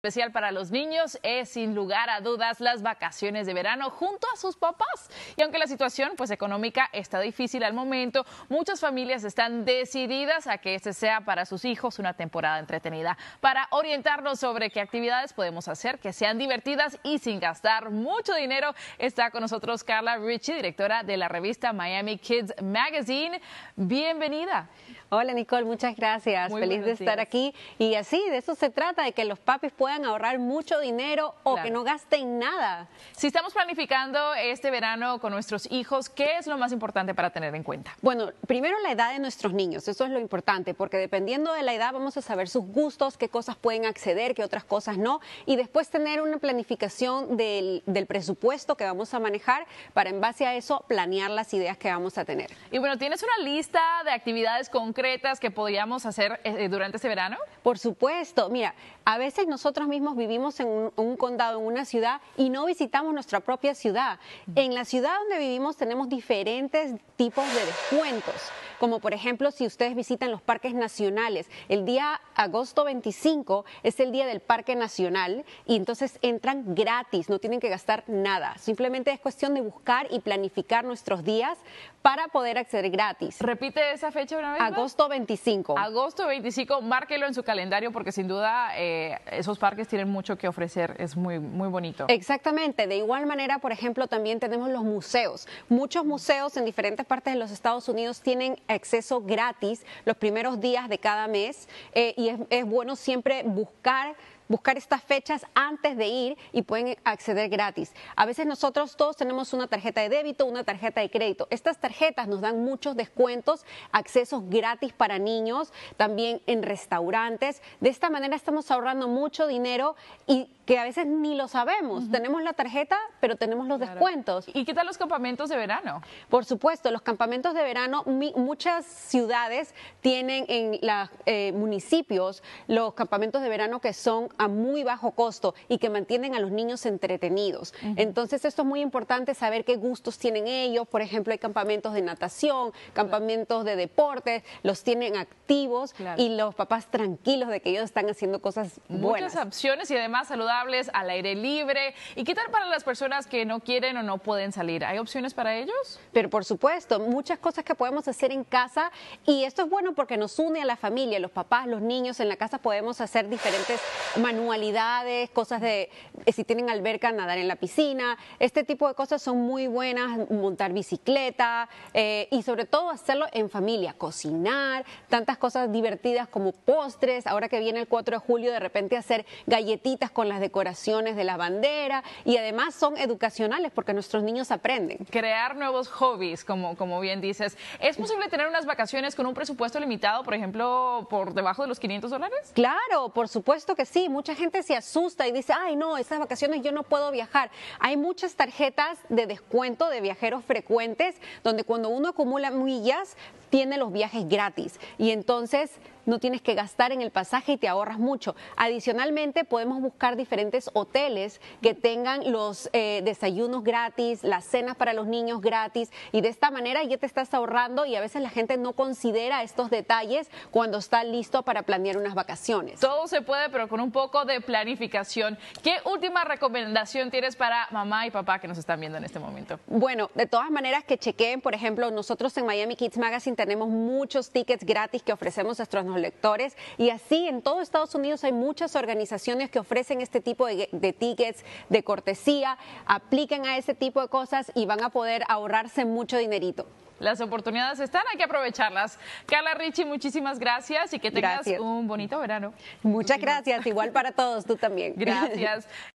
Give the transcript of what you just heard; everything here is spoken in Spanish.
especial para los niños es sin lugar a dudas las vacaciones de verano junto a sus papás. Y aunque la situación pues económica está difícil al momento, muchas familias están decididas a que este sea para sus hijos una temporada entretenida para orientarnos sobre qué actividades podemos hacer que sean divertidas y sin gastar mucho dinero. Está con nosotros Carla Richie, directora de la revista Miami Kids Magazine. Bienvenida. Hola Nicole, muchas gracias. Feliz de estar aquí. Y así, de eso se trata, de que los papis puedan ahorrar mucho dinero o que no gasten nada. Si estamos planificando este verano con nuestros hijos, ¿qué es lo más importante para tener en cuenta? Bueno, primero la edad de nuestros niños, eso es lo importante, porque dependiendo de la edad vamos a saber sus gustos, qué cosas pueden acceder, qué otras cosas no, y después tener una planificación del, del presupuesto que vamos a manejar para en base a eso planear las ideas que vamos a tener. Y bueno, ¿tienes una lista de actividades concretas que podríamos hacer eh, durante este verano? Por supuesto, mira, a veces nosotros nosotros mismos vivimos en un, un, condado, en una ciudad, y no visitamos nuestra propia ciudad. En la ciudad donde vivimos tenemos diferentes tipos de descuentos como por ejemplo si ustedes visitan los parques nacionales. El día agosto 25 es el día del Parque Nacional y entonces entran gratis, no tienen que gastar nada. Simplemente es cuestión de buscar y planificar nuestros días para poder acceder gratis. Repite esa fecha una vez. Agosto 25. Agosto 25, márquelo en su calendario porque sin duda eh, esos parques tienen mucho que ofrecer, es muy, muy bonito. Exactamente, de igual manera, por ejemplo, también tenemos los museos. Muchos museos en diferentes partes de los Estados Unidos tienen acceso gratis los primeros días de cada mes eh, y es, es bueno siempre buscar buscar estas fechas antes de ir y pueden acceder gratis. A veces nosotros todos tenemos una tarjeta de débito, una tarjeta de crédito. Estas tarjetas nos dan muchos descuentos, accesos gratis para niños, también en restaurantes. De esta manera estamos ahorrando mucho dinero y que a veces ni lo sabemos. Tenemos la tarjeta, pero tenemos los descuentos. ¿Y qué tal los campamentos de verano? Por supuesto, los campamentos de verano, muchas ciudades tienen en los eh, municipios los campamentos de verano que son a muy bajo costo y que mantienen a los niños entretenidos. Entonces, esto es muy importante saber qué gustos tienen ellos. Por ejemplo, hay campamentos de natación, campamentos de deporte, los tienen activos y los papás tranquilos de que ellos están haciendo cosas buenas. Muchas opciones y además saludables al aire libre. ¿Y qué tal para las personas que no quieren o no pueden salir? ¿Hay opciones para ellos? Pero por supuesto, muchas cosas que podemos hacer en casa y esto es bueno porque nos une a la familia, los papás, los niños en la casa podemos hacer diferentes maneras manualidades, cosas de eh, si tienen alberca, nadar en la piscina. Este tipo de cosas son muy buenas, montar bicicleta eh, y sobre todo hacerlo en familia, cocinar, tantas cosas divertidas como postres. Ahora que viene el 4 de julio, de repente hacer galletitas con las decoraciones de la bandera y además son educacionales porque nuestros niños aprenden. Crear nuevos hobbies, como, como bien dices. ¿Es posible tener unas vacaciones con un presupuesto limitado, por ejemplo, por debajo de los 500 dólares? Claro, por supuesto que sí mucha gente se asusta y dice, ay no, estas vacaciones yo no puedo viajar. Hay muchas tarjetas de descuento de viajeros frecuentes donde cuando uno acumula millas tiene los viajes gratis. Y entonces no tienes que gastar en el pasaje y te ahorras mucho. Adicionalmente, podemos buscar diferentes hoteles que tengan los eh, desayunos gratis, las cenas para los niños gratis y de esta manera ya te estás ahorrando y a veces la gente no considera estos detalles cuando está listo para planear unas vacaciones. Todo se puede, pero con un poco de planificación. ¿Qué última recomendación tienes para mamá y papá que nos están viendo en este momento? Bueno, de todas maneras que chequeen, por ejemplo, nosotros en Miami Kids Magazine tenemos muchos tickets gratis que ofrecemos a nuestros lectores. Y así en todo Estados Unidos hay muchas organizaciones que ofrecen este tipo de, tickets de cortesía. Apliquen a ese tipo de cosas y van a poder ahorrarse mucho dinerito. Las oportunidades están, hay que aprovecharlas. Carla Richie, muchísimas gracias y que tengas un bonito verano. Muchas gracias, igual para todos, tú también. Gracias.